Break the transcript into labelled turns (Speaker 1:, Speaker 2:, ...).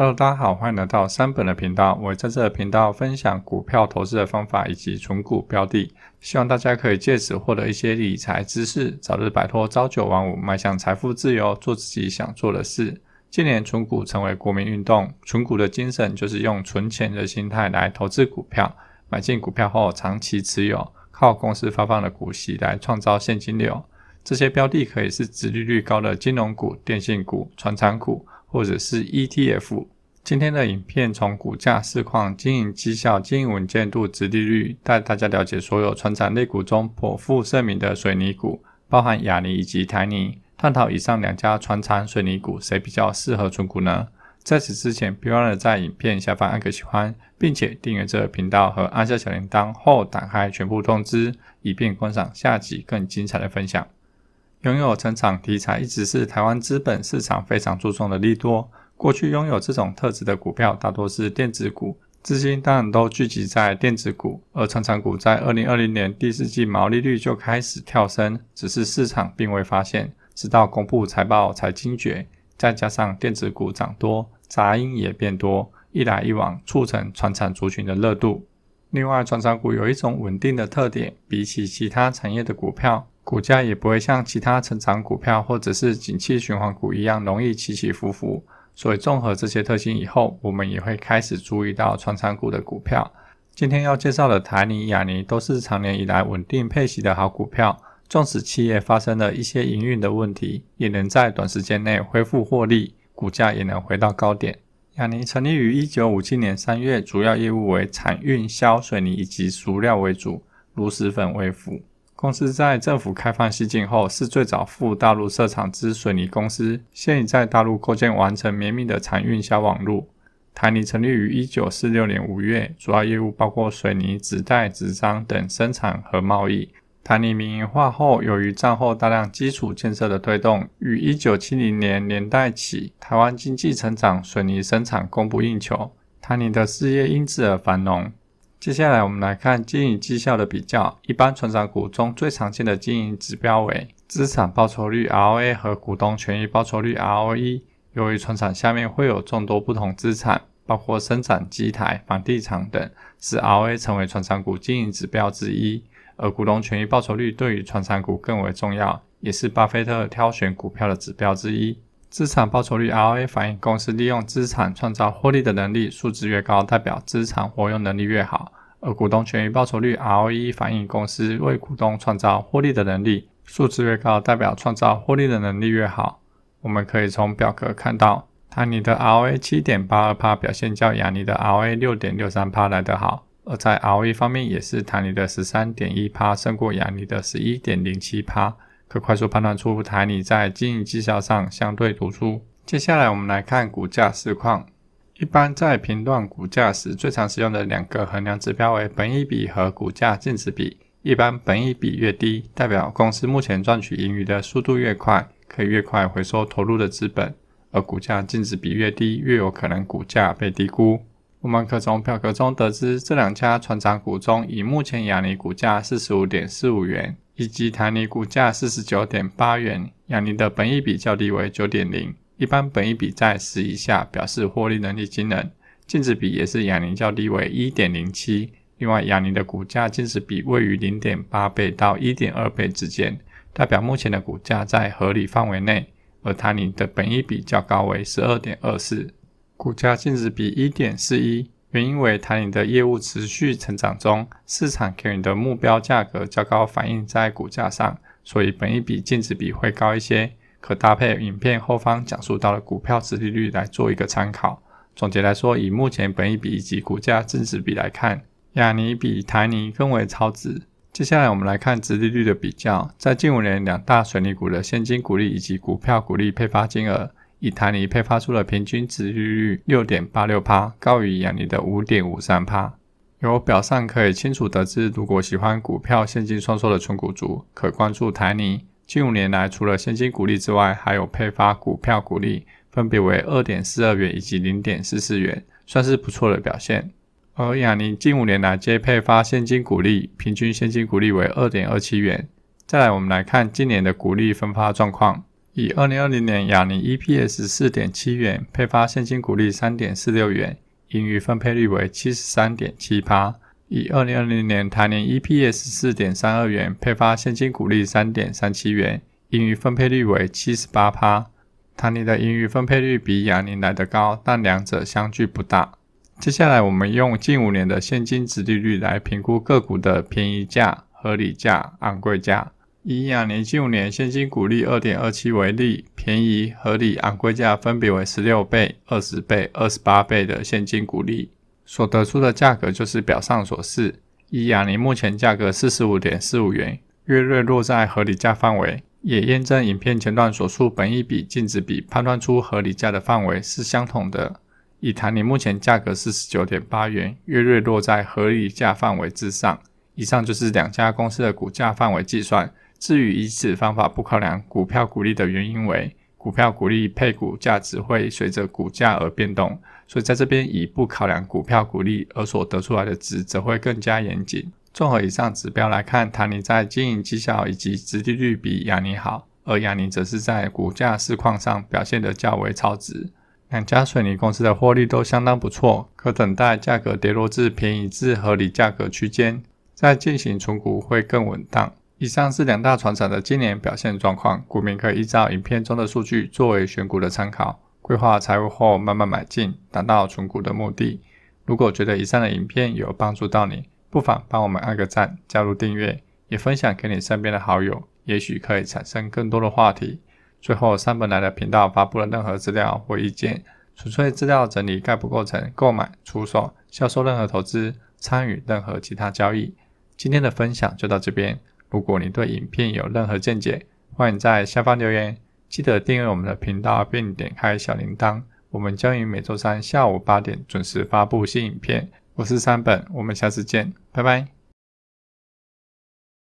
Speaker 1: hello，大家好，欢迎来到三本的频道。我在这频道分享股票投资的方法以及存股标的，希望大家可以借此获得一些理财知识，早日摆脱朝九晚五，迈向财富自由，做自己想做的事。近年存股成为国民运动，存股的精神就是用存钱的心态来投资股票，买进股票后长期持有，靠公司发放的股息来创造现金流。这些标的可以是殖利率高的金融股、电信股、船厂股。或者是 ETF。今天的影片从股价、市况、经营绩效、经营稳健度、值利率，带大家了解所有船产类股中颇负盛名的水泥股，包含亚尼以及台泥，探讨以上两家船产水泥股谁比较适合存股呢？在此之前，别忘了在影片下方按个喜欢，并且订阅这个频道和按下小铃铛后打开全部通知，以便观赏下集更精彩的分享。拥有成长题材一直是台湾资本市场非常注重的利多。过去拥有这种特质的股票大多是电子股，资金当然都聚集在电子股。而成长股在2020年第四季毛利率就开始跳升，只是市场并未发现，直到公布财报才惊觉。再加上电子股涨多，杂音也变多，一来一往促成传产族群的热度。另外，成长股有一种稳定的特点，比起其他产业的股票。股价也不会像其他成长股票或者是景气循环股一样容易起起伏伏，所以综合这些特性以后，我们也会开始注意到创长股的股票。今天要介绍的台泥、亚泥都是长年以来稳定配息的好股票，纵使企业发生了一些营运的问题，也能在短时间内恢复获利，股价也能回到高点。亚尼成立于一九五七年三月，主要业务为产运销水泥以及熟料为主，炉石粉为辅。公司在政府开放西进后，是最早赴大陆设厂之水泥公司，现已在大陆构建完成绵密的产运销网络。台泥成立于一九四六年五月，主要业务包括水泥、纸袋、纸张等生产和贸易。台泥民营化后，由于战后大量基础建设的推动，于一九七零年年代起，台湾经济成长，水泥生产供不应求，台泥的事业因此而繁荣。接下来我们来看经营绩效的比较。一般，成长股中最常见的经营指标为资产报酬率 （ROA） 和股东权益报酬率 （ROE）。由于成长下面会有众多不同资产，包括生产机台、房地产等，使 ROA 成为成长股经营指标之一。而股东权益报酬率对于船长股更为重要，也是巴菲特挑选股票的指标之一。资产报酬率 ROA 反映公司利用资产创造获利的能力，数值越高代表资产活用能力越好；而股东权益报酬率 ROE 反映公司为股东创造获利的能力，数值越高代表创造获利的能力越好。我们可以从表格看到，塔尼的 ROA 七点八二帕表现较雅尼的 ROA 六点六三帕来得好；而在 ROE 方面，也是塔尼的十三点一帕胜过雅尼的十一点零七帕。可快速判断出台你在经营绩效上相对突出。接下来我们来看股价市况。一般在评断股价时，最常使用的两个衡量指标为本益比和股价净值比。一般本益比越低，代表公司目前赚取盈余的速度越快，可以越快回收投入的资本；而股价净值比越低，越有可能股价被低估。我们可从表格中得知，这两家船长股中，以目前亚尼股价四十五点四五元。以及塔尼股价四十九点八元，雅尼的本益比较低为九点零，一般本益比在十以下表示获利能力惊人。净值比也是雅尼较低为一点零七，另外雅尼的股价净值比位于零点八倍到一点二倍之间，代表目前的股价在合理范围内。而塔尼的本益比较高为十二点二四，股价净值比一点四一。原因为台泥的业务持续成长中，市场给予的目标价格较高，反映在股价上，所以本一笔净值比会高一些，可搭配影片后方讲述到的股票值利率来做一个参考。总结来说，以目前本一笔以及股价净值比来看，亚尼比台尼更为超值。接下来我们来看殖利率的比较，在近五年两大水泥股的现金股利以及股票股利配发金额。以台泥配发出了平均值利率六点八六趴，高于阳泥的五点五三趴。由表上可以清楚得知，如果喜欢股票现金双收的纯股族，可关注台泥。近五年来，除了现金股利之外，还有配发股票股利，分别为二点四二元以及零点四四元，算是不错的表现。而阳明近五年来皆配发现金股利，平均现金股利为二点二七元。再来，我们来看今年的股利分发状况。以二零二零年雅宁 EPS 四点七元，配发现金股利三点四六元，盈余分配率为七十三点七八；以二零二零年台年 EPS 四点三二元，配发现金股利三点三七元，盈余分配率为七十八趴。台联的盈余分配率比雅宁来得高，但两者相距不大。接下来我们用近五年的现金值利率来评估个股的便宜价、合理价、昂贵价。以雅尼近五年现金股利二点二七为例，便宜、合理、昂贵价分别为十六倍、二十倍、二十八倍的现金股利，所得出的价格就是表上所示。以雅尼目前价格四十五点四五元，月瑞落在合理价范围，也验证影片前段所述本益比、净值比判断出合理价的范围是相同的。以弹尼目前价格四十九点八元，月瑞落在合理价范围之上。以上就是两家公司的股价范围计算。至于以此方法不考量股票股利的原因，为股票股利配股价值会随着股价而变动，所以在这边以不考量股票股利而所得出来的值，则会更加严谨。综合以上指标来看，唐尼在经营绩效以及殖利率比亚尼好，而亚尼则是在股价市况上表现得较为超值。两家水泥公司的获利都相当不错，可等待价格跌落至便宜至合理价格区间，再进行重股会更稳当。以上是两大船厂的今年表现状况，股民可以依照影片中的数据作为选股的参考，规划财务后慢慢买进，达到存股的目的。如果觉得以上的影片有帮助到你，不妨帮我们按个赞，加入订阅，也分享给你身边的好友，也许可以产生更多的话题。最后，三本来的频道发布了任何资料或意见，纯粹资料整理，概不构成购买、出售、销售任何投资，参与任何其他交易。今天的分享就到这边。如果你对影片有任何见解，欢迎在下方留言。记得订阅我们的频道并点开小铃铛。我们将于每周三下午八点准时发布新影片。我是三本，我们下次见，拜拜。